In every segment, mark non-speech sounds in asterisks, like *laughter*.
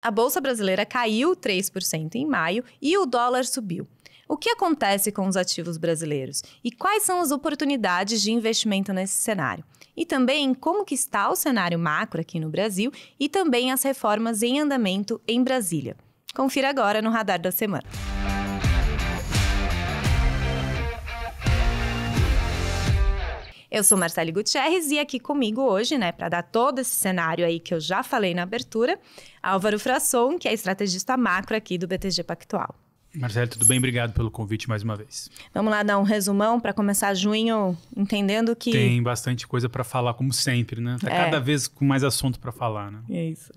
A bolsa brasileira caiu 3% em maio e o dólar subiu. O que acontece com os ativos brasileiros e quais são as oportunidades de investimento nesse cenário? E também como que está o cenário macro aqui no Brasil e também as reformas em andamento em Brasília. Confira agora no Radar da Semana. Eu sou Marcele Gutierrez e aqui comigo hoje, né, para dar todo esse cenário aí que eu já falei na abertura, Álvaro Frasson, que é estrategista macro aqui do BTG Pactual. Marcelo, tudo bem? Obrigado pelo convite mais uma vez. Vamos lá dar um resumão para começar junho, entendendo que. Tem bastante coisa para falar, como sempre, né? Tá é. cada vez com mais assunto para falar, né? É isso.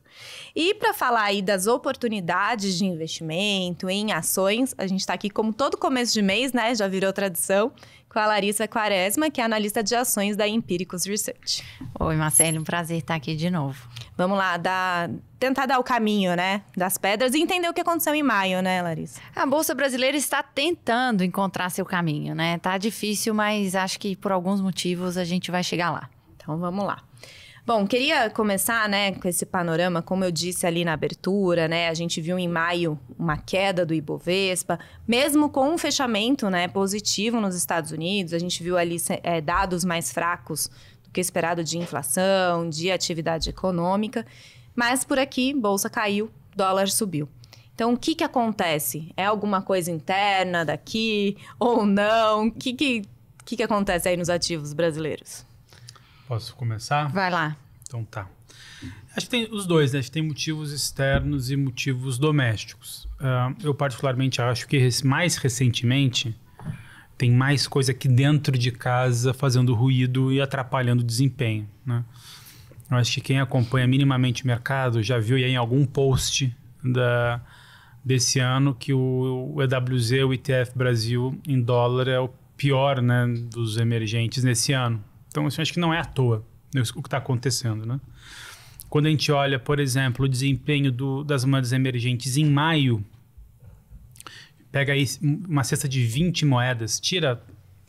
E para falar aí das oportunidades de investimento em ações, a gente está aqui como todo começo de mês, né? Já virou tradição com a Larissa Quaresma, que é analista de ações da Empíricos Research. Oi, Marcelo, um prazer estar aqui de novo. Vamos lá, tentar dar o caminho, né, das pedras e entender o que aconteceu em maio, né, Larissa? A Bolsa Brasileira está tentando encontrar seu caminho, né? Tá difícil, mas acho que por alguns motivos a gente vai chegar lá. Então vamos lá. Bom, queria começar, né, com esse panorama, como eu disse ali na abertura, né, a gente viu em maio uma queda do Ibovespa, mesmo com um fechamento, né, positivo nos Estados Unidos, a gente viu ali é, dados mais fracos do que esperado de inflação, de atividade econômica, mas por aqui, bolsa caiu, dólar subiu. Então, o que que acontece? É alguma coisa interna daqui ou não? O que que, que que acontece aí nos ativos brasileiros? Posso começar? Vai lá. Então tá. Acho que tem os dois, né? Acho que tem motivos externos e motivos domésticos. Uh, eu particularmente acho que mais recentemente tem mais coisa aqui dentro de casa fazendo ruído e atrapalhando o desempenho, né? Eu acho que quem acompanha minimamente o mercado já viu em algum post da, desse ano que o, o EWZ, o ETF Brasil em dólar é o pior né, dos emergentes nesse ano. Então, assim, acho que não é à toa né, o que está acontecendo, né? Quando a gente olha, por exemplo, o desempenho do, das moedas emergentes em maio, pega aí uma cesta de 20 moedas, tira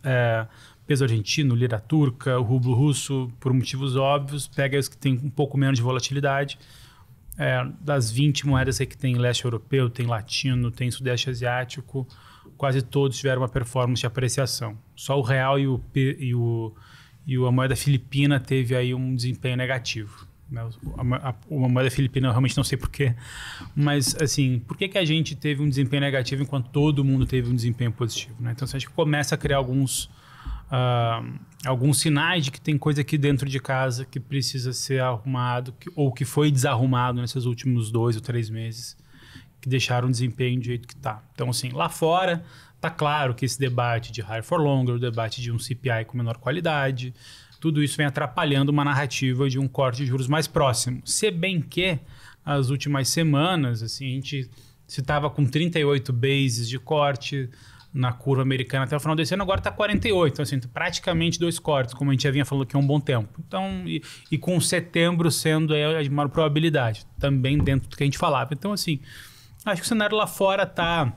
é, peso argentino, lira turca, o rublo russo, por motivos óbvios, pega os que têm um pouco menos de volatilidade. É, das 20 moedas que tem leste europeu, tem latino, tem sudeste asiático, quase todos tiveram uma performance de apreciação. Só o real e o, e o e a moeda filipina teve aí um desempenho negativo. Né? A, a, a moeda filipina eu realmente não sei porquê, mas assim, por que, que a gente teve um desempenho negativo enquanto todo mundo teve um desempenho positivo? Né? Então, a gente começa a criar alguns, uh, alguns sinais de que tem coisa aqui dentro de casa que precisa ser arrumado que, ou que foi desarrumado nesses últimos dois ou três meses que deixaram o desempenho do jeito que está. Então, assim, lá fora Tá claro que esse debate de higher for longer, o debate de um CPI com menor qualidade, tudo isso vem atrapalhando uma narrativa de um corte de juros mais próximo. Se bem que as últimas semanas, assim, a gente se estava com 38 bases de corte na curva americana até o final desse ano, agora está 48. Então, assim, praticamente dois cortes, como a gente já vinha falando aqui há um bom tempo. Então, e, e com setembro sendo aí a maior probabilidade, também dentro do que a gente falava. Então, assim, acho que o cenário lá fora está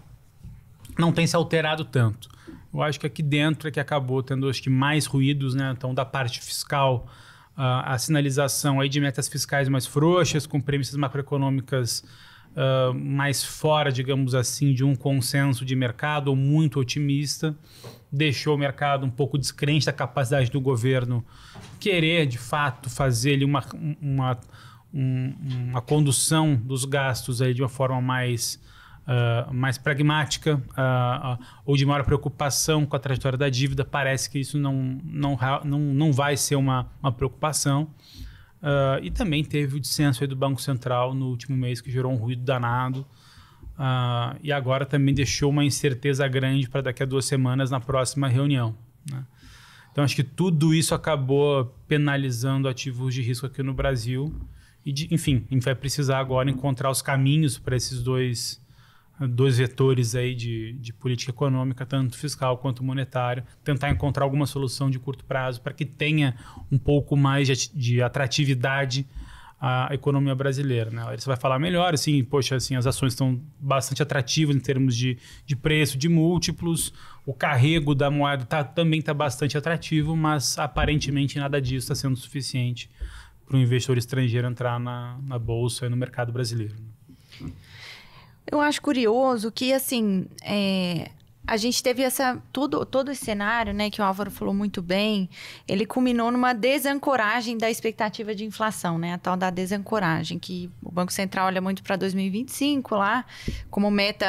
não tem se alterado tanto. Eu acho que aqui dentro é que acabou tendo acho que mais ruídos, né? Então, da parte fiscal, a, a sinalização aí de metas fiscais mais frouxas, com premissas macroeconômicas uh, mais fora, digamos assim, de um consenso de mercado ou muito otimista, deixou o mercado um pouco descrente da capacidade do governo querer, de fato, fazer ali uma, uma, um, uma condução dos gastos aí de uma forma mais uh, mais pragmática uh, uh, ou de maior preocupação com a trajetória da dívida, parece que isso não, não, não, não vai ser uma, uma preocupação. e também teve o dissenso do Banco Central no último mês, que gerou um ruído danado. e agora também deixou uma incerteza grande para daqui a duas semanas na próxima reunião. Né? Então, acho que tudo isso acabou penalizando ativos de risco aqui no Brasil. E, de, enfim, a gente vai precisar agora encontrar os caminhos para esses dois dois vetores aí de, de política econômica, tanto fiscal quanto monetária, tentar encontrar alguma solução de curto prazo para que tenha um pouco mais de, atratividade a economia brasileira. Né? você vai falar melhor, assim, poxa, assim, as ações estão bastante atrativas em termos de, de preço, de múltiplos, o carrego da moeda tá, também está bastante atrativo, mas aparentemente nada disso está sendo suficiente para o investidor estrangeiro entrar na, na bolsa e no mercado brasileiro. Né? Eu acho curioso que, assim, é, a gente teve essa tudo todo esse cenário, né, que o Álvaro falou muito bem, ele culminou numa desancoragem da expectativa de inflação, né, a tal da desancoragem, que o Banco Central olha muito para 2025 lá como meta,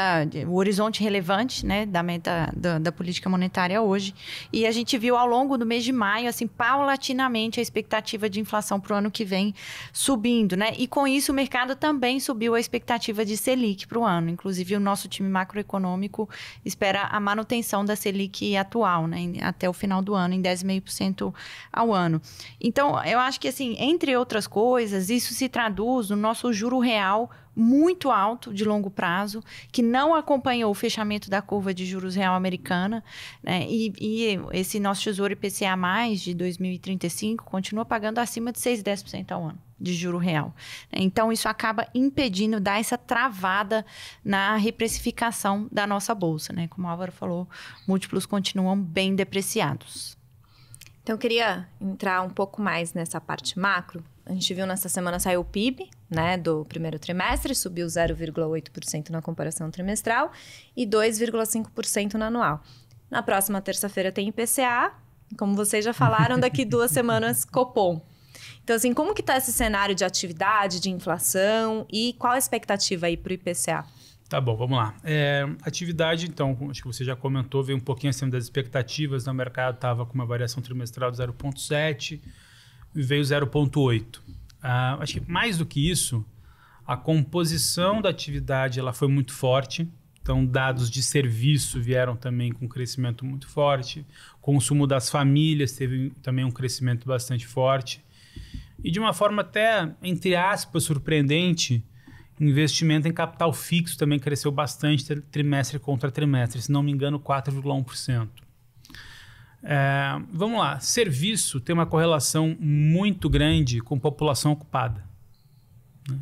o horizonte relevante, né, da meta da, da, política monetária hoje. E a gente viu ao longo do mês de maio, assim, paulatinamente a expectativa de inflação para o ano que vem subindo, né? E com isso o mercado também subiu a expectativa de Selic para o ano. Inclusive o nosso time macroeconômico espera a manutenção da Selic atual, né, até o final do ano, em 10,5% ao ano. Então, eu acho que, assim, entre outras coisas, isso se traduz no nosso juro real muito alto de longo prazo, que não acompanhou o fechamento da curva de juros real americana, né? e, e, esse nosso tesouro IPCA mais de 2035 continua pagando acima de 6,10% ao ano de juro real. Então, isso acaba impedindo, dá essa travada na reprecificação da nossa bolsa, né? Como o Álvaro falou, múltiplos continuam bem depreciados. Então, eu queria entrar um pouco mais nessa parte macro. A gente viu nessa semana saiu o PIB, né, do primeiro trimestre, subiu 0,8% na comparação trimestral e 2,5% no anual. Na próxima terça-feira tem IPCA, como vocês já falaram, daqui duas semanas Copom. Então, assim, como que está esse cenário de atividade, de inflação e qual a expectativa aí para o IPCA? Tá bom, vamos lá. É, atividade, então, acho que você já comentou, veio um pouquinho acima das expectativas. no né? O mercado estava com uma variação trimestral de 0,7 e veio 0,8. Ah, acho que mais do que isso, a composição da atividade ela foi muito forte. Então, dados de serviço vieram também com um crescimento muito forte. Consumo das famílias teve também um crescimento bastante forte e de uma forma até, entre aspas, surpreendente, investimento em capital fixo também cresceu bastante trimestre contra trimestre, se não me engano, 4,1%. É, vamos lá, serviço tem uma correlação muito grande com população ocupada. Né?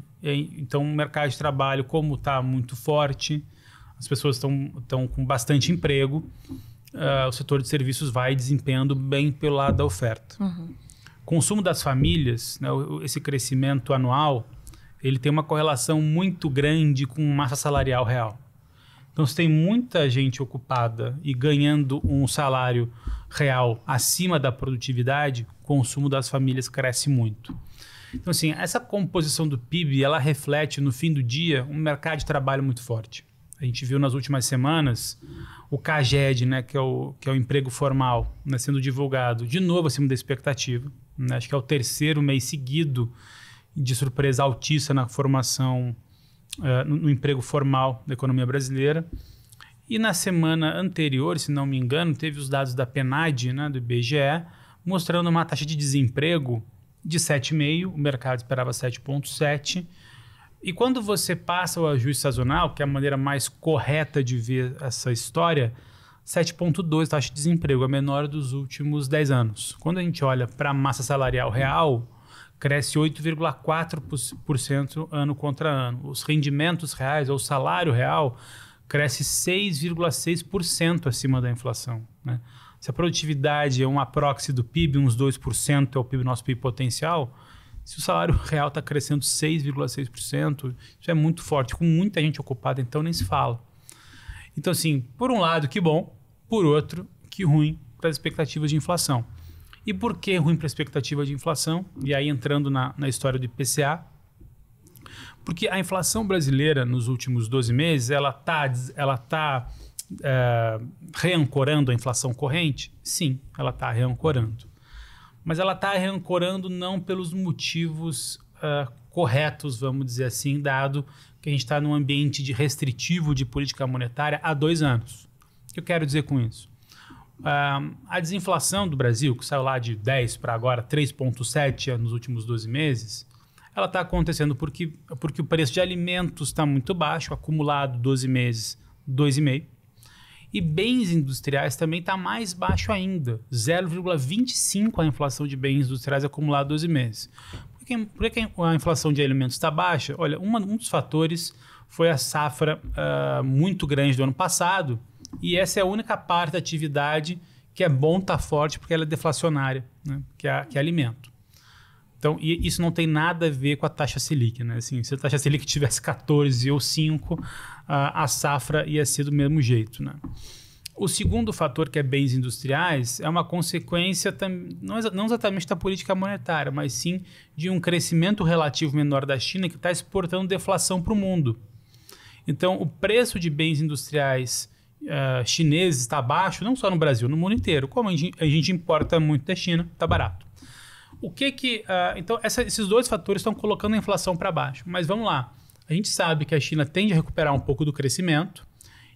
Então, o mercado de trabalho, como está muito forte, as pessoas estão com bastante emprego, uh, o setor de serviços vai desempenhando bem pelo lado da oferta. Uhum consumo das famílias, né, esse crescimento anual, ele tem uma correlação muito grande com massa salarial real. Então, se tem muita gente ocupada e ganhando um salário real acima da produtividade, o consumo das famílias cresce muito. Então, assim, essa composição do PIB, ela reflete, no fim do dia, um mercado de trabalho muito forte. A gente viu nas últimas semanas o CAGED, né, que, é o, que é o emprego formal, né, sendo divulgado de novo acima da expectativa. Né? Acho que é o terceiro mês seguido de surpresa altíssima na formação, uh, no, no emprego formal da economia brasileira. E na semana anterior, se não me engano, teve os dados da PNAD, né, do IBGE, mostrando uma taxa de desemprego de 7,5, o mercado esperava 7,7. E quando você passa o ajuste sazonal, que é a maneira mais correta de ver essa história, 7,2% taxa de desemprego, a menor dos últimos 10 anos. Quando a gente olha para a massa salarial real, cresce 8,4% ano contra ano. Os rendimentos reais, ou salário real, cresce 6,6% acima da inflação. Né? Se a produtividade é uma proxy do PIB, uns 2% é o PIB, nosso PIB potencial, se o salário real está crescendo 6,6%, isso é muito forte. Com muita gente ocupada, então nem se fala. Então, assim, por um lado, que bom, por outro, que ruim para as expectativas de inflação. E por que ruim para a expectativa de inflação? E aí entrando na, na história do IPCA, porque a inflação brasileira nos últimos 12 meses ela está ela tá, é, reancorando a inflação corrente? Sim, ela está reancorando. Mas ela está reancorando não pelos motivos é, corretos, vamos dizer assim, dado que a gente está num ambiente de restritivo de política monetária há dois anos. O que eu quero dizer com isso? Uh, a desinflação do Brasil, que saiu lá de 10 para agora 3,7 nos últimos 12 meses, ela está acontecendo porque, porque o preço de alimentos está muito baixo, acumulado 12 meses, 2,5. E bens industriais também está mais baixo ainda, 0,25 a inflação de bens industriais acumulado 12 meses. Por que, por que a inflação de alimentos está baixa? Olha, uma, um dos fatores foi a safra uh, muito grande do ano passado, e essa é a única parte da atividade que é bom estar tá forte porque ela é deflacionária, né? que, é, que é alimento. Então, isso não tem nada a ver com a taxa Selic, né? Assim, se a taxa Selic tivesse 14 ou 5, a, ah, a safra ia ser do mesmo jeito, né? O segundo fator, que é bens industriais, é uma consequência, não exatamente da política monetária, mas sim de um crescimento relativo menor da China, que está exportando deflação para o mundo. Então, o preço de bens industriais uh, chineses está baixo, não só no Brasil, no mundo inteiro. Como a gente, importa muito da China, está barato. O que que. Uh, então, essa, esses dois fatores estão colocando a inflação para baixo. Mas vamos lá. A gente sabe que a China tende a recuperar um pouco do crescimento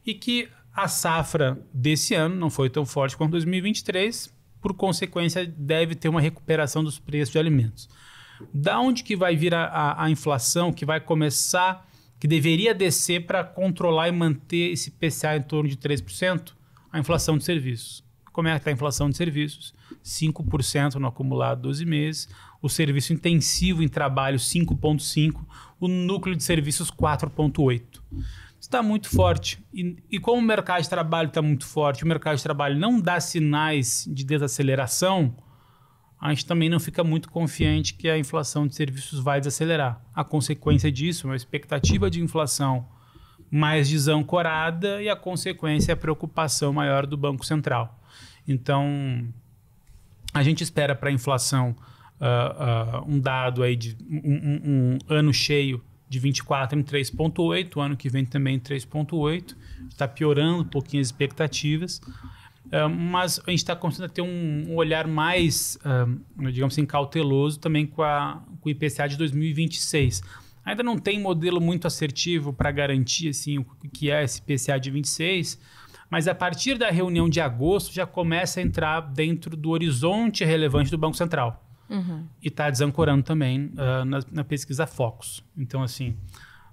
e que a safra desse ano não foi tão forte quanto 2023, por consequência, deve ter uma recuperação dos preços de alimentos. Da onde que vai vir a, a, a inflação que vai começar, que deveria descer para controlar e manter esse PCA em torno de 3%? A inflação de serviços. Como é que está a inflação de serviços? 5% no acumulado 12 meses, o serviço intensivo em trabalho 5,5%, o núcleo de serviços 4,8% está muito forte. E, e como o mercado de trabalho está muito forte, o mercado de trabalho não dá sinais de desaceleração, a gente também não fica muito confiante que a inflação de serviços vai desacelerar. A consequência disso é uma expectativa de inflação mais desancorada e a consequência é a preocupação maior do Banco Central. Então, a gente espera para a inflação uh, uh, um dado aí de um, um, um ano cheio de 24 em 3,8, ano que vem também em 3,8. Está piorando um pouquinho as expectativas. Ah, mas a gente está começando a ter um, um olhar mais, ah, digamos assim, cauteloso também com, a, com o IPCA de 2026. Ainda não tem modelo muito assertivo para garantir assim, o que é esse IPCA de 26, mas a partir da reunião de agosto já começa a entrar dentro do horizonte relevante do Banco Central. Uhum. E está desancorando também uh, na, na, pesquisa Focus. Então, assim,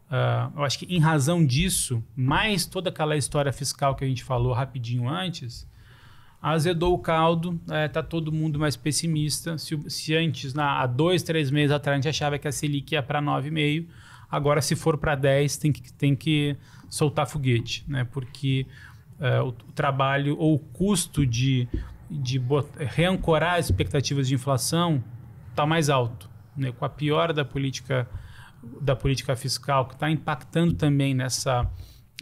uh, eu acho que em razão disso, mais toda aquela história fiscal que a gente falou rapidinho antes, azedou o caldo, está é, tá todo mundo mais pessimista. Se, se antes, na, há dois, três meses atrás, a gente achava que a Selic ia para 9,5%, agora se for para 10%, tem que, tem que soltar foguete, né? porque uh, o, o trabalho ou o custo de de reancorar as expectativas de inflação está mais alto. Né? Com a piora da política, da política fiscal, que está impactando também nessa,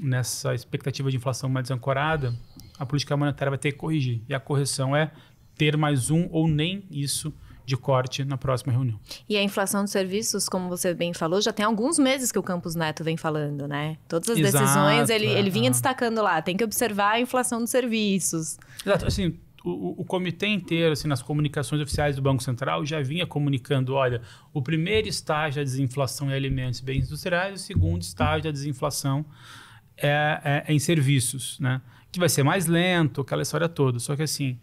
nessa expectativa de inflação mais desancorada, a política monetária vai ter que corrigir. E a correção é ter mais um ou nem isso de corte na próxima reunião. E a inflação de serviços, como você bem falou, já tem alguns meses que o Campos Neto vem falando, né? Todas as Exato, decisões ele, é. ele vinha é. destacando lá, tem que observar a inflação de serviços. Exato, assim, o, o, comitê inteiro, assim, nas comunicações oficiais do Banco Central, já vinha comunicando: olha, o primeiro estágio da desinflação é alimentos e bens industriais, o segundo estágio da desinflação é, é, é em serviços, né? Que vai ser mais lento, aquela história toda. Só que, assim,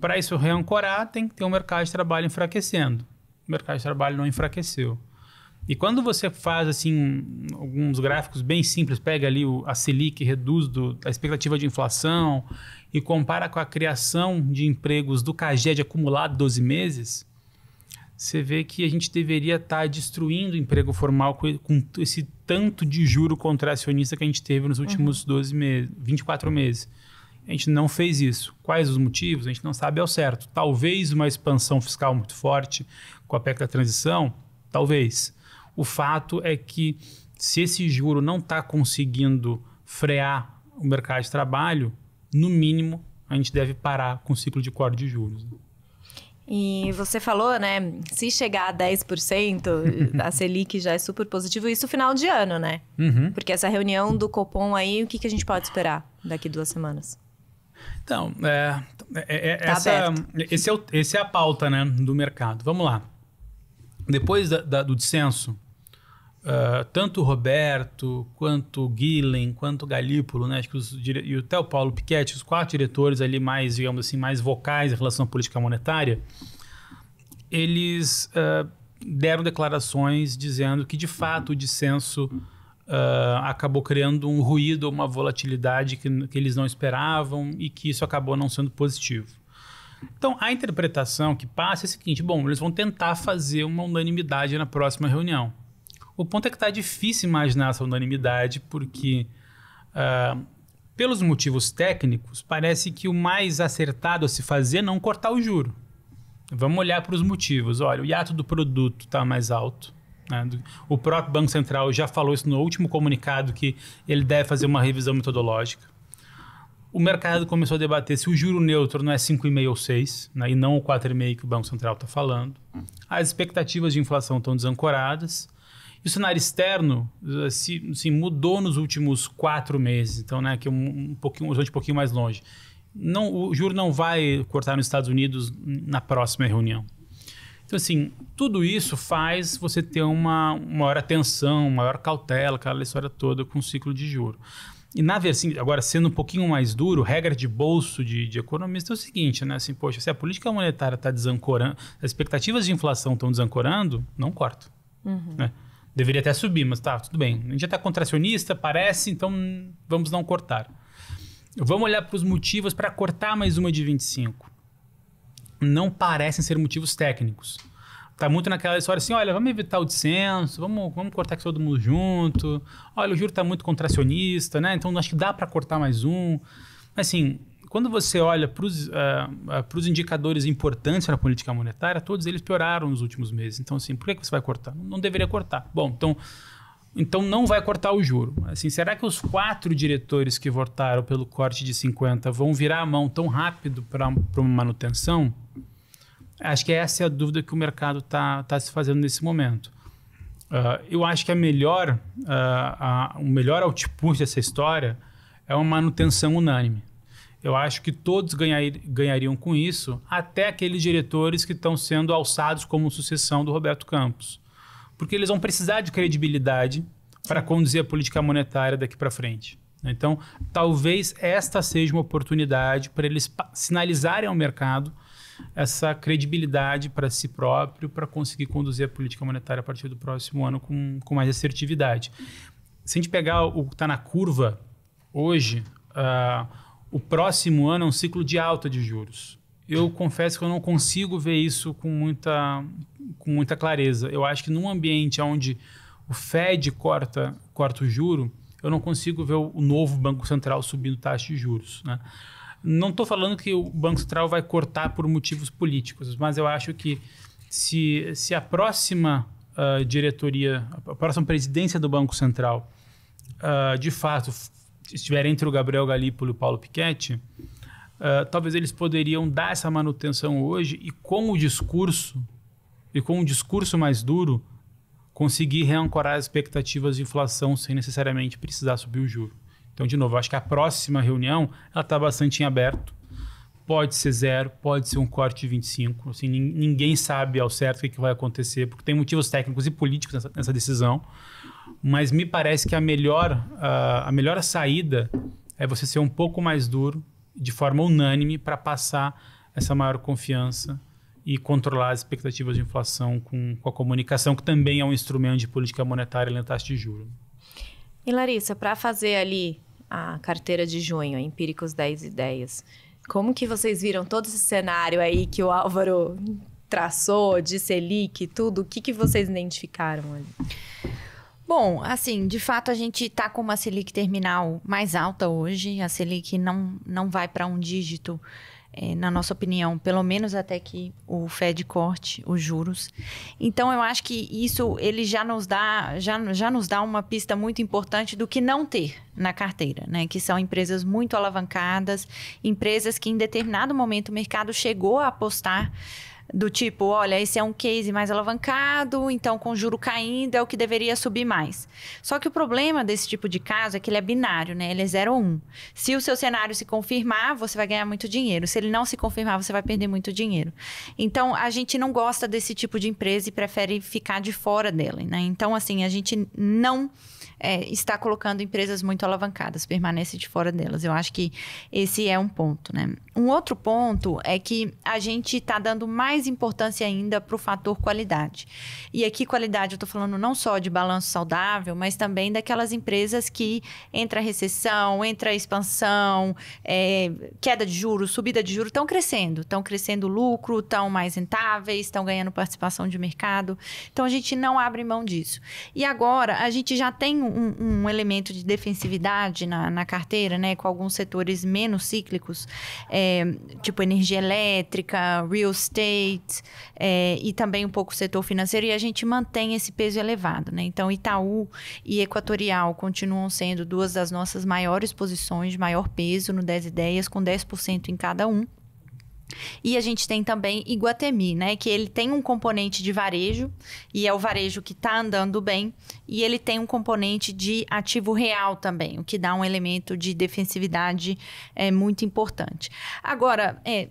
para isso reancorar, tem que ter um mercado de trabalho enfraquecendo. O mercado de trabalho não enfraqueceu. E quando você faz assim alguns gráficos bem simples, pega ali o, a Selic, reduz do, a expectativa de inflação e compara com a criação de empregos do CAGED acumulado 12 meses, você vê que a gente deveria estar tá destruindo o emprego formal com, com, esse tanto de juro contracionista que a gente teve nos últimos uhum. 12 meses, 24 meses. A gente não fez isso. Quais os motivos? A gente não sabe ao certo. Talvez uma expansão fiscal muito forte com a PEC da transição, talvez. O fato é que se esse juro não está conseguindo frear o mercado de trabalho, no mínimo, a gente deve parar com o ciclo de corte de juros. Né? E você falou, né? Se chegar a 10%, *laughs* a Selic já é super positivo. Isso final de ano, né? Uhum. Porque essa reunião do Copom aí, o que, que a gente pode esperar daqui duas semanas? Então, é, é, é tá essa, esse, é o, esse é a pauta né, do mercado. Vamos lá. Depois da, da, do dissenso Uh, tanto o Roberto, quanto o Guilherme, quanto o Galípolo, né? Acho que os, e o Paulo Piketty, os quatro diretores ali mais, digamos assim, mais vocais em relação à política monetária, eles uh, deram declarações dizendo que, de fato, o dissenso uh, acabou criando um ruído, uma volatilidade que, que eles não esperavam e que isso acabou não sendo positivo. Então, a interpretação que passa é a seguinte: bom, eles vão tentar fazer uma unanimidade na próxima reunião. O ponto é que está difícil imaginar essa unanimidade, porque, uh, pelos motivos técnicos, parece que o mais acertado a se fazer é não cortar o juro. Vamos olhar para os motivos. Olha, o hiato do produto está mais alto. Né? O próprio Banco Central já falou isso no último comunicado, que ele deve fazer uma revisão metodológica. O mercado começou a debater se o juro neutro não é 5,5 ou 6, né? e não o 4,5 que o Banco Central está falando. As expectativas de inflação estão desancoradas o cenário externo eh, se, assim, mudou nos últimos quatro meses, então, né, que é um, um pouquinho, um um pouquinho mais longe. Não, o juro não vai cortar nos Estados Unidos na próxima reunião. Então, assim, tudo isso faz você ter uma, uma maior atenção, maior cautela, aquela história toda com o ciclo de juro. E na versão, assim, agora sendo um pouquinho mais duro, regra de bolso de, de economista é o seguinte, né? Assim, poxa, se a política monetária está desancorando, as expectativas de inflação estão desancorando, não corto. Uhum. Né? Deveria até subir, mas tá, tudo bem. A gente já está contracionista, parece, então vamos não cortar. Vamos olhar para os motivos para cortar mais uma de 25. Não parecem ser motivos técnicos. Tá muito naquela história assim, olha, vamos evitar o dissenso, vamos, vamos cortar aqui todo mundo junto. Olha, o juro está muito contracionista, né? Então acho que dá para cortar mais um. mas Assim, quando você olha para os uh, ah, ah, indicadores importantes na política monetária, todos eles pioraram nos últimos meses. Então, assim, por que você vai cortar? Não deveria cortar. Bom, então, então não vai cortar o juro. Assim, será que os quatro diretores que votaram pelo corte de 50 vão virar a mão tão rápido para uma manutenção? Acho que essa é a dúvida que o mercado está tá se fazendo nesse momento. Uh, eu acho que a melhor, uh, a, o melhor output dessa história é uma manutenção unânime. Eu acho que todos ganhariam com isso, até aqueles diretores que estão sendo alçados como sucessão do Roberto Campos. Porque eles vão precisar de credibilidade para conduzir a política monetária daqui para frente. Né? Então, talvez esta seja uma oportunidade para eles sinalizarem ao mercado essa credibilidade para si próprio, para conseguir conduzir a política monetária a partir do próximo ano com, com mais assertividade. Se a gente pegar o que está na curva hoje, uh, o próximo ano é um ciclo de alta de juros. Eu confesso que eu não consigo ver isso com muita, com muita clareza. Eu acho que num ambiente onde o Fed corta, corta o juro, eu não consigo ver o novo Banco Central subindo taxa de juros. Né? Não estou falando que o Banco Central vai cortar por motivos políticos, mas eu acho que se, se a próxima uh, diretoria, a próxima presidência do Banco Central, uh, de fato, estiver entre o Gabriel Galípolo e o Paulo Piquetti, uh, talvez eles poderiam dar essa manutenção hoje e com o discurso, e com um discurso mais duro, conseguir reancorar as expectativas de inflação sem necessariamente precisar subir o juro. Então, de novo, acho que a próxima reunião ela está bastante em aberto. Pode ser zero, pode ser um corte de 25. Assim, ninguém sabe ao certo o que, vai acontecer, porque tem motivos técnicos e políticos nessa, nessa decisão. Mas me parece que a melhor, a, a melhor saída é você ser um pouco mais duro, de forma unânime, para passar essa maior confiança e controlar as expectativas de inflação com, com, a comunicação, que também é um instrumento de política monetária e taxa de juros. E Larissa, para fazer ali a carteira de junho, Empíricos 10 Ideias, como que vocês viram todo esse cenário aí que o Álvaro traçou de Selic, tudo? O que, que vocês identificaram ali? Bom, assim, de fato a gente está com uma Selic terminal mais alta hoje. A Selic não, não vai para um dígito, é, na nossa opinião, pelo menos até que o Fed corte os juros. Então eu acho que isso ele já nos dá já, já nos dá uma pista muito importante do que não ter na carteira, né? Que são empresas muito alavancadas, empresas que em determinado momento o mercado chegou a apostar do tipo, olha, esse é um case mais alavancado, então com juro caindo é o que deveria subir mais. Só que o problema desse tipo de caso é que ele é binário, né? Ele é 0 ou 1. Um. Se o seu cenário se confirmar, você vai ganhar muito dinheiro. Se ele não se confirmar, você vai perder muito dinheiro. Então, a gente não gosta desse tipo de empresa e prefere ficar de fora dela, né? Então, assim, a gente não é, está colocando empresas muito alavancadas, permanece de fora delas. Eu acho que esse é um ponto, né? Um outro ponto é que a gente está dando mais mais importância ainda para o fator qualidade. E aqui, qualidade, eu estou falando não só de balanço saudável, mas também daquelas empresas que entra a recessão, entra a expansão, é, queda de juros, subida de juros, estão crescendo. Estão crescendo lucro, estão mais rentáveis, estão ganhando participação de mercado. Então, a gente não abre mão disso. E agora, a gente já tem um, um elemento de defensividade na, na, carteira, né? Com alguns setores menos cíclicos, é, tipo energia elétrica, real estate, é, e também um pouco o setor financeiro, e a gente mantém esse peso elevado. Né? Então, Itaú e Equatorial continuam sendo duas das nossas maiores posições, de maior peso no 10 ideias, com 10% em cada um. E a gente tem também Iguatemi, né? Que ele tem um componente de varejo, e é o varejo que está andando bem, e ele tem um componente de ativo real também, o que dá um elemento de defensividade é, muito importante. Agora, é,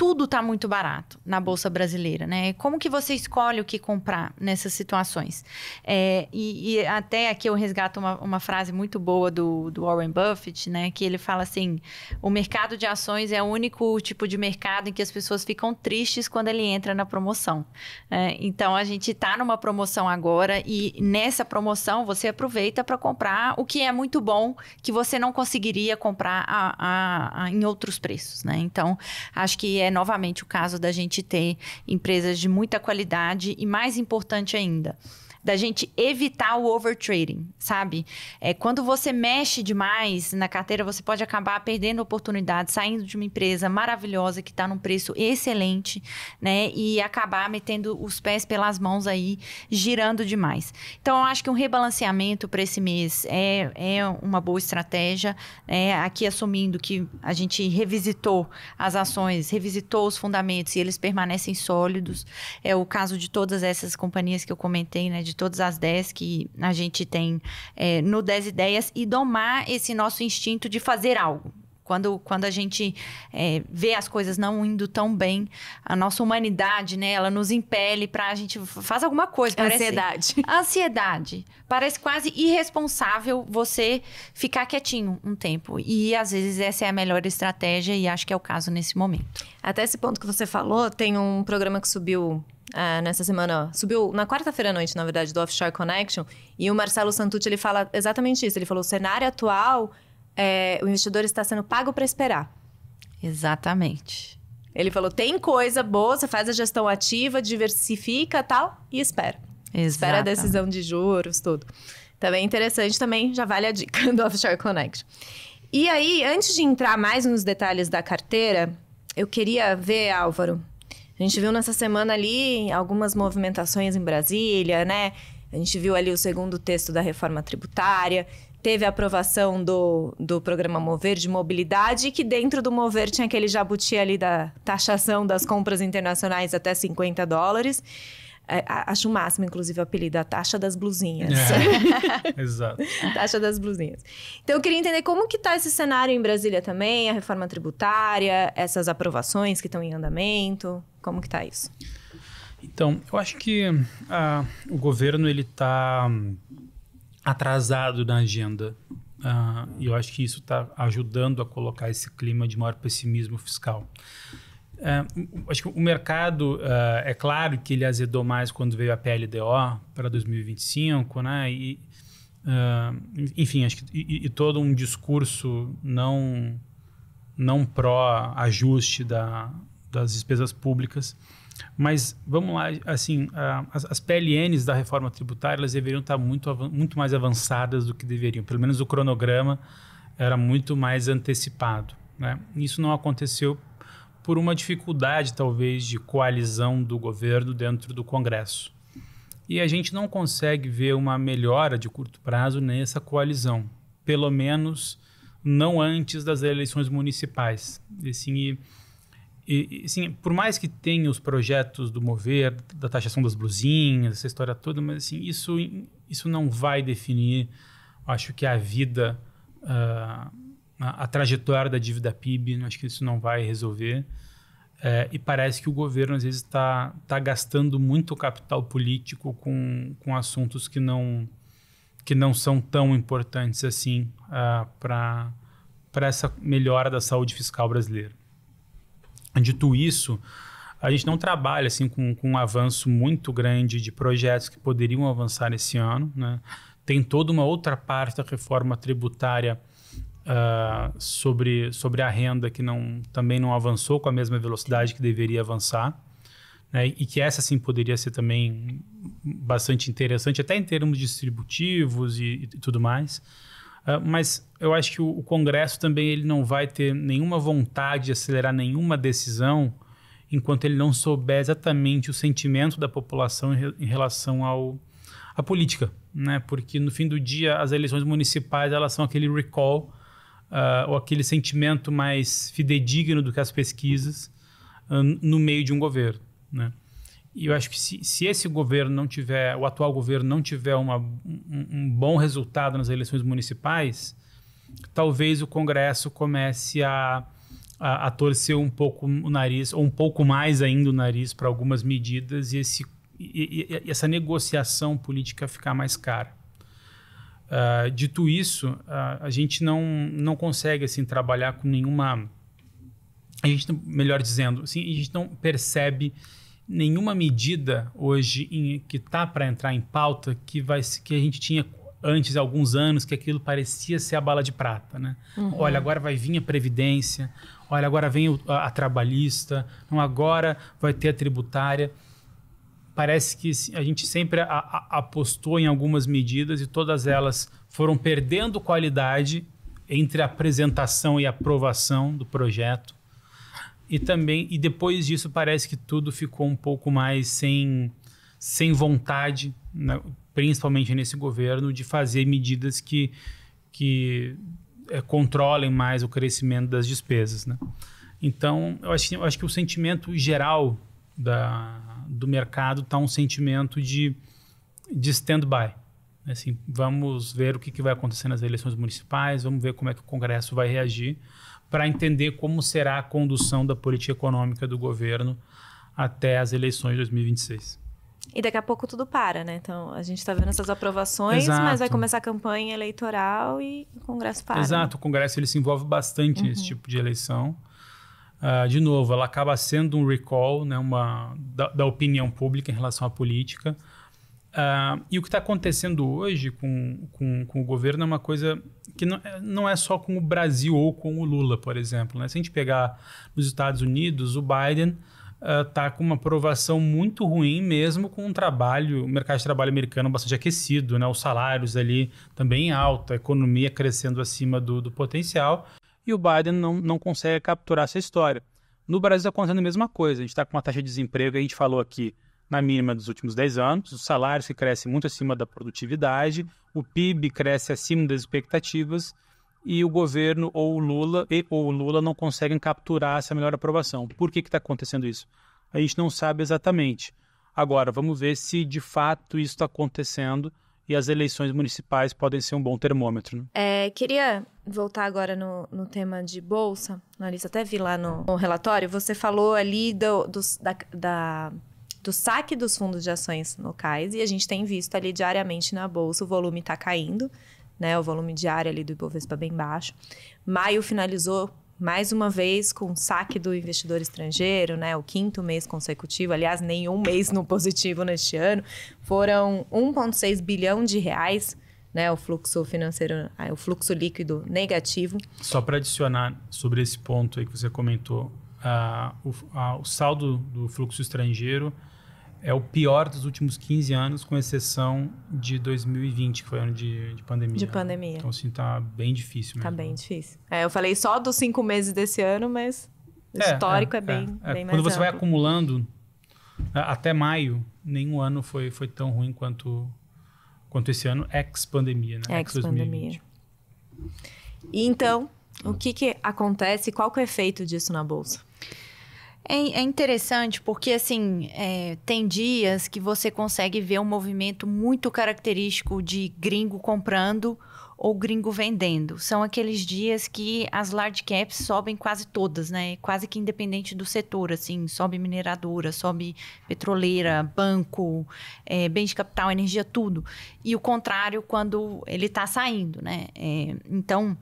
tudo está muito barato na bolsa brasileira, né? Como que você escolhe o que comprar nessas situações? É, e, e, até aqui eu resgato uma, uma frase muito boa do, do, Warren Buffett, né? Que ele fala assim: o mercado de ações é o único tipo de mercado em que as pessoas ficam tristes quando ele entra na promoção. É, então a gente está numa promoção agora e nessa promoção você aproveita para comprar o que é muito bom que você não conseguiria comprar a, a, a, em outros preços, né? Então acho que é novamente o caso da gente ter empresas de muita qualidade e mais importante ainda, da gente evitar o overtrading, sabe? É, quando você mexe demais na carteira, você pode acabar perdendo oportunidade, saindo de uma empresa maravilhosa que está num preço excelente, né? E acabar metendo os pés pelas mãos aí, girando demais. Então, eu acho que um rebalanceamento para esse mês é, é uma boa estratégia. Né? aqui, assumindo que a gente revisitou as ações, revisitou os fundamentos e eles permanecem sólidos. É o caso de todas essas companhias que eu comentei, né? de todas as 10 que a gente tem é, no 10 Ideias e domar esse nosso instinto de fazer algo. Quando, quando a gente é, vê as coisas não indo tão bem, a nossa humanidade, né, ela nos impele para a gente fazer alguma coisa. Parece, ansiedade. *laughs* Ansiedade. Parece quase irresponsável você ficar quietinho um tempo. E às vezes essa é a melhor estratégia e acho que é o caso nesse momento. Até esse ponto que você falou, tem um programa que subiu é, nessa semana, subiu na quarta-feira à noite, na verdade, do Offshore Connection, e o Marcelo Santucci ele fala exatamente isso. Ele falou: o cenário atual, é, o investidor está sendo pago para esperar. Exatamente. Ele falou: tem coisa boa, você faz a gestão ativa, diversifica tal, e espera. Exatamente. Espera a decisão de juros, tudo. Também interessante, também já vale a dica *laughs* do Offshore Connection. E aí, antes de entrar mais nos detalhes da carteira, eu queria ver, Álvaro, a gente viu nessa semana ali algumas movimentações em Brasília, né? A gente viu ali o segundo texto da reforma tributária, teve a aprovação do, do programa Mover de mobilidade, que dentro do Mover tinha aquele jabuti ali da taxação das compras internacionais até 50 dólares. É, acho o máximo, inclusive, o apelido, a taxa das blusinhas. É, *laughs* exato. taxa das blusinhas. Então, eu queria entender como que está esse cenário em Brasília também, a reforma tributária, essas aprovações que estão em andamento. Como que está isso? Então, eu acho que ah, o governo ele está hum, atrasado na agenda ah, e eu acho que isso está ajudando a colocar esse clima de maior pessimismo fiscal. É, hum, acho que o mercado ah, é claro que ele azedou mais quando veio a PLDO para 2025, né? E, enfim, acho que e, e todo um discurso não não pró ajuste da, das despesas públicas. Mas vamos lá, assim, as, as, PLNs da reforma tributária elas deveriam estar muito, muito mais avançadas do que deveriam. Pelo menos o cronograma era muito mais antecipado. Né? Isso não aconteceu por uma dificuldade, talvez, de coalizão do governo dentro do Congresso. E a gente não consegue ver uma melhora de curto prazo nessa coalizão, pelo menos não antes das eleições municipais. Assim, e, e, e assim, por mais que tenha os projetos do mover, da taxação das blusinhas, essa história toda, mas assim, isso, isso não vai definir, acho que a vida, uh, a, a, trajetória da dívida PIB, né? acho que isso não vai resolver. É, e parece que o governo às vezes está tá gastando muito capital político com, com assuntos que não, que não são tão importantes assim uh, ah, para essa melhora da saúde fiscal brasileira. Dito isso, a gente não trabalha assim com, com um avanço muito grande de projetos que poderiam avançar esse ano. Né? Tem toda uma outra parte da reforma tributária uh, sobre, sobre a renda que não, também não avançou com a mesma velocidade que deveria avançar. Né? E que essa sim poderia ser também bastante interessante, até em termos distributivos e, e tudo mais. Ah, mas eu acho que o, Congresso também ele não vai ter nenhuma vontade de acelerar nenhuma decisão enquanto ele não souber exatamente o sentimento da população em, em relação ao à política, né? Porque no fim do dia as eleições municipais elas são aquele recall uh, ou aquele sentimento mais fidedigno do que as pesquisas uh, no meio de um governo, né? E eu acho que se, se, esse governo não tiver, o atual governo não tiver uma, um, um, bom resultado nas eleições municipais, talvez o Congresso comece a, a, a, torcer um pouco o nariz, ou um pouco mais ainda o nariz, para algumas medidas e, esse, e, e, essa negociação política ficar mais cara. Uh, dito isso, uh, a gente não, não consegue assim trabalhar com nenhuma. A gente, melhor dizendo, assim, a gente não percebe nenhuma medida hoje em, que está para entrar em pauta que, vai, que a gente tinha antes, há alguns anos, que aquilo parecia ser a bala de prata. Né? Uhum. Olha, agora vai vir a Previdência, olha, agora vem o, a, a, trabalhista, não, agora vai ter a tributária. Parece que a gente sempre a, a, apostou em algumas medidas e todas elas foram perdendo qualidade entre a apresentação e aprovação do projeto. E também, e depois disso parece que tudo ficou um pouco mais sem, sem vontade, né? principalmente nesse governo, de fazer medidas que, que é, controlem mais o crescimento das despesas. Né? Então, eu acho, eu acho que o sentimento geral da, do mercado está um sentimento de, de stand-by. Né? Assim, vamos ver o que, que vai acontecer nas eleições municipais, vamos ver como é que o Congresso vai reagir para entender como será a condução da política econômica do governo até as eleições de 2026. E daqui a pouco tudo para, né? Então a gente está vendo essas aprovações, Exato. mas vai começar a campanha eleitoral e o Congresso para. Né? Exato, o Congresso ele se envolve bastante uhum. nesse tipo de eleição. Uh, de novo, ela acaba sendo um recall né, uma, da, da opinião pública em relação à política. Uh, e o que está acontecendo hoje com, com, com, o governo é uma coisa que não, é, não, é só com o Brasil ou com o Lula, por exemplo. Né? Se a gente pegar nos Estados Unidos, o Biden está ah, uh, com uma aprovação muito ruim, mesmo com um trabalho, o mercado de trabalho americano bastante aquecido, né? os salários ali também em alta, a economia crescendo acima do, do potencial, e o Biden não, não consegue capturar essa história. No Brasil está acontecendo a mesma coisa, a gente está com uma taxa de desemprego, a gente falou aqui, na mínima dos últimos 10 anos, os salários que crescem muito acima da produtividade, o PIB cresce acima das expectativas e o governo ou o Lula e, ou o Lula não conseguem capturar essa melhor aprovação. Por que está acontecendo isso? A gente não sabe exatamente. Agora, vamos ver se de fato isso está acontecendo e as eleições municipais podem ser um bom termômetro. Né? É, queria voltar agora no, no tema de Bolsa. Larissa, até vi lá no, no relatório, você falou ali do, do da, da do saque dos fundos de ações locais e a gente tem visto ali diariamente na bolsa o volume está caindo, né? O volume diário ali do Ibovespa bem baixo. Maio finalizou mais uma vez com saque do investidor estrangeiro, né? O quinto mês consecutivo, aliás, nenhum mês no positivo neste ano. Foram 1,6 bilhão de reais. Né, o fluxo financeiro, ah, o fluxo líquido negativo. Só para adicionar sobre esse ponto aí que você comentou, uh, o, uh, o saldo do fluxo estrangeiro é o pior dos últimos 15 anos, com exceção de 2020, que foi ano de, de pandemia. De né? pandemia. Então, assim, tá bem difícil tá mesmo. Tá bem difícil. É, eu falei só dos cinco meses desse ano, mas o é, histórico é, é bem, é. bem Quando você amplo. vai acumulando, até maio, nenhum ano foi, foi tão ruim quanto, quanto esse ano, ex-pandemia, né? Ex-pandemia. Ex e então, o que, que acontece? Qual que é o efeito disso na Bolsa? É, é, interessante porque, assim, é, tem dias que você consegue ver um movimento muito característico de gringo comprando ou gringo vendendo. São aqueles dias que as large caps sobem quase todas, né? Quase que independente do setor, assim. Sobe mineradora, sobe petroleira, banco, é, bens de capital, energia, tudo. E o contrário quando ele está saindo, né? É, então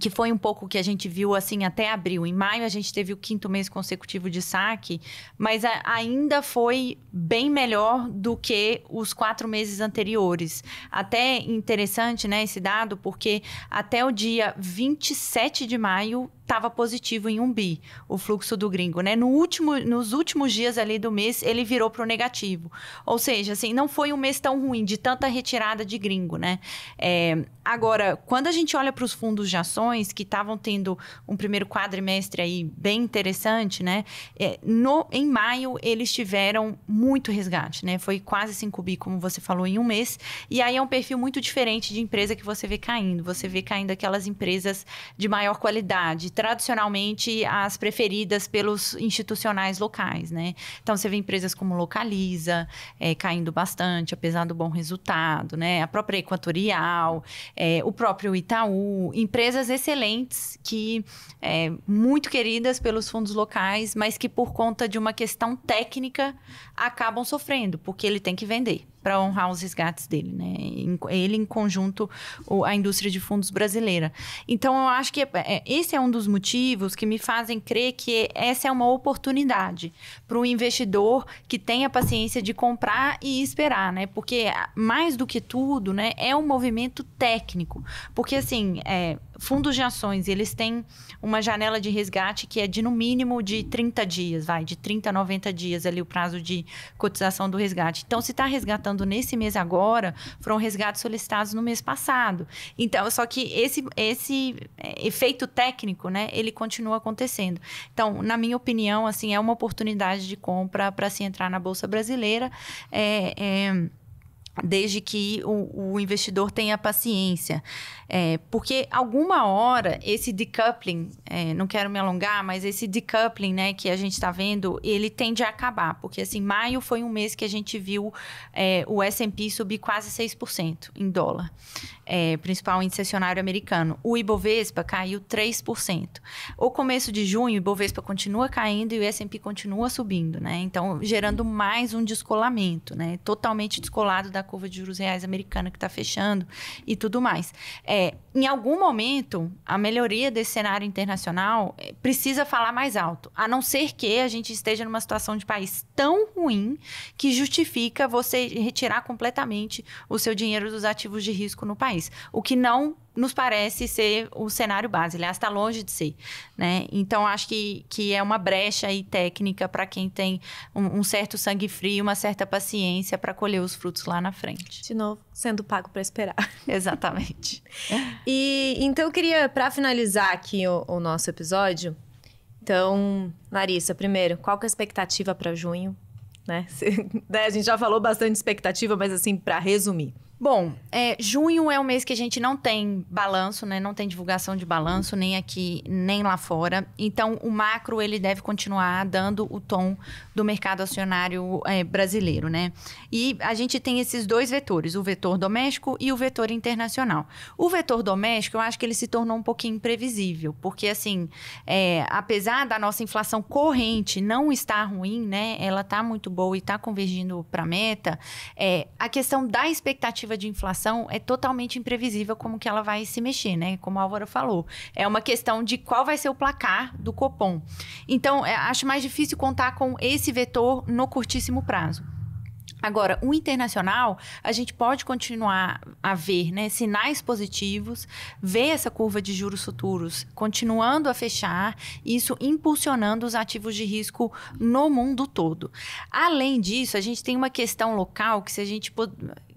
que foi um pouco que a gente viu assim até abril. Em maio a gente teve o quinto mês consecutivo de saque, mas a, ainda foi bem melhor do que os quatro meses anteriores. Até interessante, né, esse dado, porque até o dia 27 de maio estava positivo em um bi, o fluxo do gringo, né? No último, nos últimos dias ali do mês, ele virou para o negativo. Ou seja, assim, não foi um mês tão ruim de tanta retirada de gringo, né? É, agora, quando a gente olha para os fundos de ações que estavam tendo um primeiro quadrimestre aí bem interessante, né? É, no, em maio eles tiveram muito resgate, né? Foi quase 5 bi, como você falou, em um mês. E aí é um perfil muito diferente de empresa que você vê caindo. Você vê caindo aquelas empresas de maior qualidade tradicionalmente as preferidas pelos institucionais locais, né? Então você vê empresas como Localiza é, caindo bastante, apesar do bom resultado, né? A própria Equatorial, é, o próprio Itaú, empresas excelentes que é, muito queridas pelos fundos locais, mas que por conta de uma questão técnica acabam sofrendo, porque ele tem que vender para honrar os resgates dele, né? Ele em conjunto a indústria de fundos brasileira. Então eu acho que é, é, esse é um dos motivos que me fazem crer que essa é uma oportunidade para o investidor que tenha paciência de comprar e esperar, né? Porque mais do que tudo, né, é um movimento técnico, porque assim, é, fundos de ações eles têm uma janela de resgate que é de no mínimo de 30 dias, vai de 30 a 90 dias ali o prazo de cotização do resgate. Então se está resgatando nesse mês agora foram resgates solicitados no mês passado. Então, só que esse, esse é, efeito técnico, né, ele continua acontecendo. Então, na minha opinião, assim, é uma oportunidade de compra para se entrar na Bolsa Brasileira. É, é desde que o, o, investidor tenha paciência. É, porque alguma hora esse decoupling, é, não quero me alongar, mas esse decoupling né, que a gente está vendo, ele tende a acabar. Porque assim, maio foi um mês que a gente viu é, o S&P subir quase 6% em dólar. É, principal índice acionário americano. O Ibovespa caiu 3%. O começo de junho, o Ibovespa continua caindo e o S&P continua subindo. Né? Então, gerando mais um descolamento, né? totalmente descolado da da curva de juros reais americana que está fechando e tudo mais. É, em algum momento, a melhoria desse cenário internacional é, precisa falar mais alto, a não ser que a gente esteja numa situação de país tão ruim que justifica você retirar completamente o seu dinheiro dos ativos de risco no país, o que não nos parece ser o cenário base, aliás, está longe de ser. Né? Então, acho que, que é uma brecha aí técnica para quem tem um, um, certo sangue frio, uma certa paciência para colher os frutos lá na frente. De novo, sendo pago para esperar. *laughs* Exatamente. e então, eu queria, para finalizar aqui o, o nosso episódio, então, Larissa, primeiro, qual que é a expectativa para junho? Né? *laughs* né? A gente já falou bastante expectativa, mas assim, para resumir. Bom, é, junho é o mês que a gente não tem balanço, né? Não tem divulgação de balanço, nem aqui, nem lá fora. Então, o macro, ele deve continuar dando o tom do mercado acionário é, brasileiro, né? E a gente tem esses dois vetores, o vetor doméstico e o vetor internacional. O vetor doméstico, eu acho que ele se tornou um pouquinho imprevisível, porque, assim, é, apesar da nossa inflação corrente não estar ruim, né? Ela está muito boa e está convergindo para a meta, é, a questão da expectativa curva de inflação é totalmente imprevisível como que ela vai se mexer, né? Como a Álvaro falou. É uma questão de qual vai ser o placar do Copom. Então, é, acho mais difícil contar com esse vetor no curtíssimo prazo. Agora, o internacional, a gente pode continuar a ver né, sinais positivos, ver essa curva de juros futuros continuando a fechar, isso impulsionando os ativos de risco no mundo todo. Além disso, a gente tem uma questão local que se a gente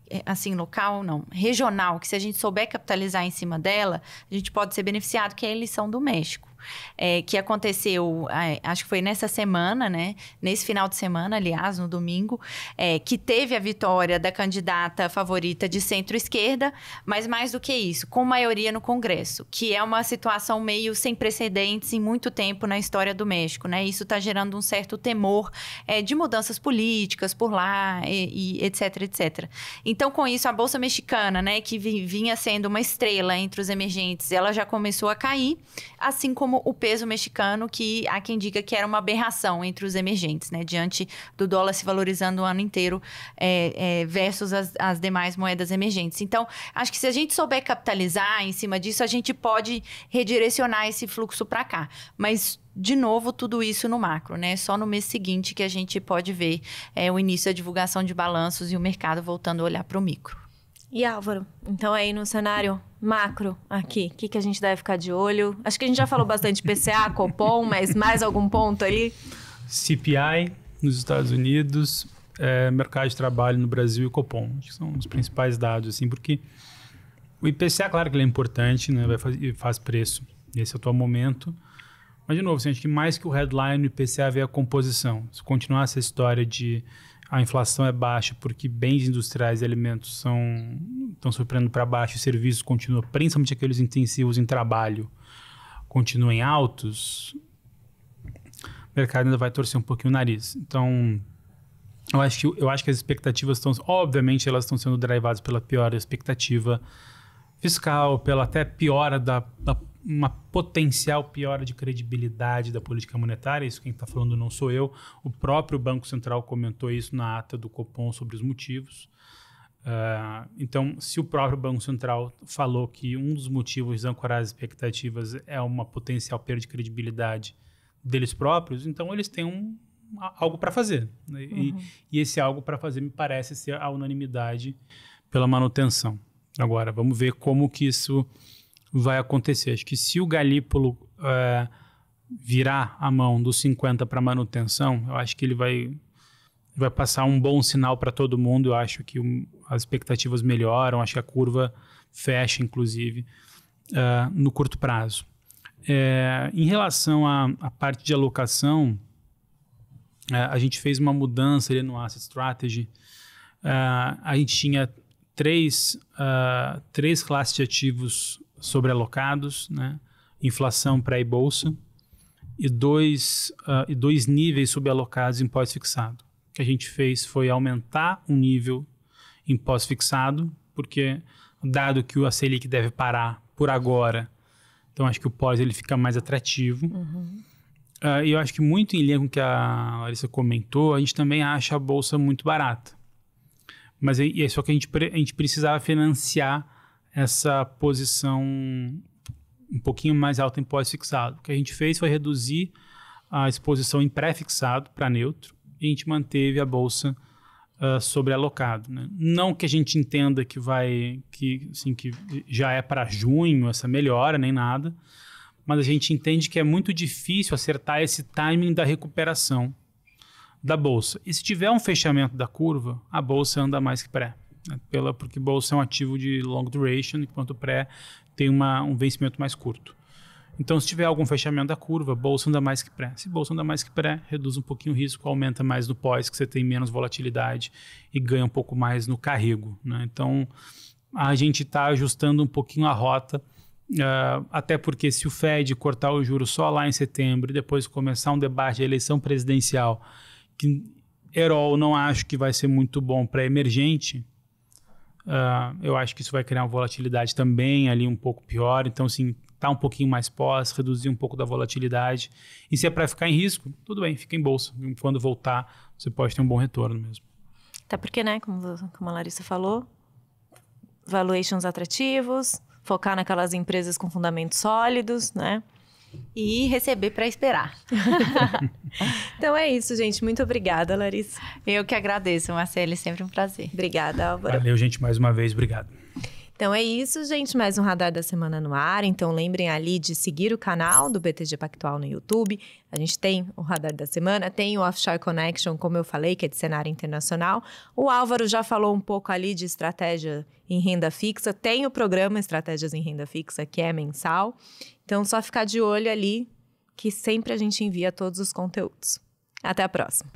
é, assim, local não, regional, que se a gente souber capitalizar em cima dela, a gente pode ser beneficiado, que é a eleição do México é, que aconteceu, é, acho que foi nessa semana, né? Nesse final de semana, aliás, no domingo, é, que teve a vitória da candidata favorita de centro-esquerda, mas mais do que isso, com maioria no Congresso, que é uma situação meio sem precedentes em muito tempo na história do México, né? Isso está gerando um certo temor é, de mudanças políticas por lá, e, e, etc, etc. Então, com isso, a Bolsa Mexicana, né, que vinha sendo uma estrela entre os emergentes, ela já começou a cair, assim como como o peso mexicano, que há quem diga que era uma aberração entre os emergentes, né? Diante do dólar se valorizando o ano inteiro é, é, versus as, as demais moedas emergentes. Então, acho que se a gente souber capitalizar em cima disso, a gente pode redirecionar esse fluxo para cá. Mas de novo tudo isso no macro, né? Só no mês seguinte que a gente pode ver é, o início da divulgação de balanços e o mercado voltando a olhar para o micro. E Álvaro, então aí no cenário macro aqui, o que, que a gente deve ficar de olho? Acho que a gente já falou bastante PCA, *laughs* Copom, mas mais algum ponto ali? CPI nos Estados Unidos, é, mercado de trabalho no Brasil e Copom. Acho que são os principais dados, assim, porque o IPCA, claro que ele é importante, né? Vai faz, faz preço. nesse atual momento. Mas, de novo, assim, acho que mais que o headline, o IPCA vê a composição. Se continuar essa história de a inflação é baixa porque bens industriais e alimentos são, estão surpreendendo para baixo e serviços continuam, principalmente aqueles intensivos em trabalho, continuem altos, o mercado ainda vai torcer um pouquinho o nariz. Então, eu acho que, eu acho que as expectativas estão, obviamente, elas estão sendo drivadas pela pior expectativa fiscal, pela até piora da, da uma potencial piora de credibilidade da política monetária, isso quem está falando não sou eu, o próprio Banco Central comentou isso na ata do Copom sobre os motivos. Uh, então, se o próprio Banco Central falou que um dos motivos de ancorar as expectativas é uma potencial perda de credibilidade deles próprios, então eles têm um, algo para fazer. Né? Uhum. E, e esse algo para fazer me parece ser a unanimidade pela manutenção. Agora, vamos ver como que isso vai acontecer. Acho que se o Galípolo é, virar a mão dos 50 para manutenção, eu acho que ele vai, vai passar um bom sinal para todo mundo. Eu acho que um, as expectativas melhoram, acho que a curva fecha, inclusive, é, no curto prazo. É, em relação à parte de alocação, é, a gente fez uma mudança ali no Asset Strategy. É, a gente tinha três, é, três classes de ativos sobrealocados, né? inflação pré-bolsa, e, dois, uh, e dois níveis subalocados em pós-fixado. O que a gente fez foi aumentar um nível em pós-fixado, porque dado que o Selic deve parar por agora, então acho que o pós ele fica mais atrativo. Uhum. Uh, e eu acho que muito em linha com o que a Larissa comentou, a gente também acha a bolsa muito barata. Mas é, é só que a gente, a gente precisava financiar essa posição um pouquinho mais alta em pós-fixado. O que a gente fez foi reduzir a exposição em pré-fixado para neutro e a gente manteve a bolsa uh, ah, alocado Né? Não que a gente entenda que vai que, assim, que já é para junho essa melhora nem nada, mas a gente entende que é muito difícil acertar esse timing da recuperação da bolsa. E se tiver um fechamento da curva, a bolsa anda mais que pré. Pela, porque bolsa é um ativo de long duration, enquanto pré tem uma, um vencimento mais curto. Então, se tiver algum fechamento da curva, bolsa anda mais que pré. Se bolsa anda mais que pré, reduz um pouquinho o risco, aumenta mais no pós, que você tem menos volatilidade e ganha um pouco mais no carrego. Né? Então, a gente está ajustando um pouquinho a rota. Uh, até porque se o Fed cortar o juro só lá em setembro e depois começar um debate de eleição presidencial, que Herol não acho que vai ser muito bom para emergente, Uh, eu acho que isso vai criar uma volatilidade também ali um pouco pior. Então, assim, tá um pouquinho mais pós, reduzir um pouco da volatilidade. E se é para ficar em risco, tudo bem, fica em bolsa. Quando voltar, você pode ter um bom retorno mesmo. Até porque, né, como, como a Larissa falou, valuations atrativos, focar naquelas empresas com fundamentos sólidos, né? e receber para esperar. *laughs* então é isso, gente. Muito obrigada, Larissa. Eu que agradeço, Marcele. Sempre um prazer. Obrigada, Álvaro. Valeu, gente, mais uma vez. Obrigado. Então é isso, gente. Mais um Radar da Semana no ar. Então lembrem ali de seguir o canal do BTG Pactual no YouTube. A gente tem o Radar da Semana, tem o Offshore Connection, como eu falei, que é de cenário internacional. O Álvaro já falou um pouco ali de estratégia em renda fixa. Tem o programa Estratégias em Renda Fixa, que é mensal. Então, só ficar de olho ali, que sempre a gente envia todos os conteúdos. Até a próxima!